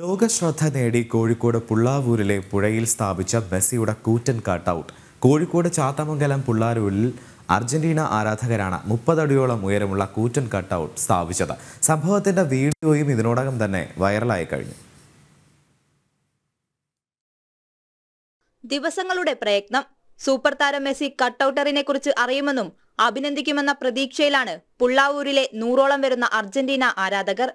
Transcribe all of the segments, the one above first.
ലോകശ്രദ്ധ നേടി കോഴിക്കോട് പുള്ളാവൂരിലെ പുഴയിൽ സ്ഥാപിച്ച മെസ്സിയുടെ കൂറ്റൻ കട്ടൗട്ട് കോഴിക്കോട് ചാത്തമംഗലം പുള്ളാരൂരിൽ അർജന്റീന ആരാധകരാണ് മുപ്പതടിയോളം ഉയരമുള്ള കൂറ്റൻ കട്ടൗട്ട് സ്ഥാപിച്ചത് സംഭവത്തിന്റെ വീഡിയോയും ഇതിനോടകം തന്നെ വൈറലായി കഴിഞ്ഞു ദിവസങ്ങളുടെ പ്രയത്നം സൂപ്പർ താരം മെസ്സി കട്ടൌട്ടറിനെ കുറിച്ച് അറിയുമെന്നും അഭിനന്ദിക്കുമെന്ന പ്രതീക്ഷയിലാണ് പുള്ളാവൂരിലെ നൂറോളം വരുന്ന അർജന്റീന ആരാധകർ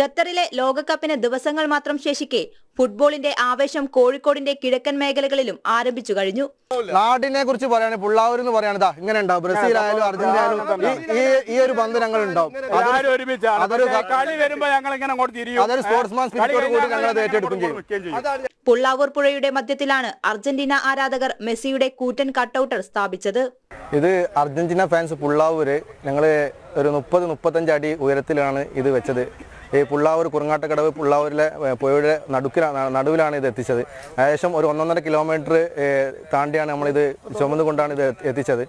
ഖത്തറിലെ ലോകകപ്പിന് ദിവസങ്ങൾ മാത്രം ശേഷിക്കെ ഫുട്ബോളിന്റെ ആവേശം കോഴിക്കോടിന്റെ കിഴക്കൻ മേഖലകളിലും ആരംഭിച്ചു കഴിഞ്ഞു നാടിനെ കുറിച്ച് പറയാണ് പുള്ളാവൂർ എന്ന് പറയണതാ ഇങ്ങനെ ഉണ്ടാവും ബ്രസീൽ ആയാലും അർജന്റീന ആയാലും ഈ ഒരു ബന്ധനങ്ങൾ ഞങ്ങൾ ഉണ്ടാവും അതൊരു കളി വരുമ്പോ ഞങ്ങൾ ഇങ്ങനെ അതൊരു സ്പോർട്സ്മാൻ സ്പിരിറ്റോട് കൂടി ഞങ്ങൾ ഏറ്റെടുക്കും ചെയ്യും പുള്ളാവൂർ പുഴയുടെ മധ്യത്തിലാണ് അർജന്റീന ആരാധകർ മെസ്സിയുടെ കൂറ്റൻ കട്ടൌട്ടർ സ്ഥാപിച്ചത് ഇത് അർജന്റീന ഫാൻസ് പുള്ളാവൂര് ഞങ്ങൾ ഒരു മുപ്പത് മുപ്പത്തഞ്ച് അടി ഉയരത്തിലാണ് ഇത് വെച്ചത് ഈ പുള്ളാവൂർ കുറങ്ങാട്ടക്കടവ് പുള്ളാവൂരിലെ പുഴയുടെ നടുക്കിലാണ് നടുവിലാണ് ഇത് എത്തിച്ചത് ഏകദേശം ഒരു ഒന്നൊന്നര കിലോമീറ്റർ താണ്ടിയാണ് നമ്മളിത് ചുമന്നുകൊണ്ടാണ് ഇത് എത്തിച്ചത്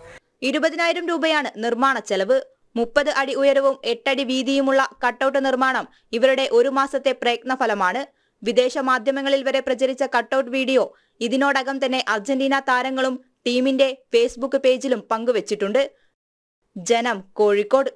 ഇരുപതിനായിരം രൂപയാണ് നിർമ്മാണ ചെലവ് മുപ്പത് അടി ഉയരവും എട്ടടി വീതിയുമുള്ള കട്ടൌട്ട് നിർമ്മാണം ഇവരുടെ ഒരു മാസത്തെ ഫലമാണ് വിദേശ മാധ്യമങ്ങളിൽ വരെ പ്രചരിച്ച കട്ടൌട്ട് വീഡിയോ ഇതിനോടകം തന്നെ അർജന്റീന താരങ്ങളും ടീമിന്റെ ഫേസ്ബുക്ക് പേജിലും പങ്കുവച്ചിട്ടുണ്ട് ജനം കോഴിക്കോട്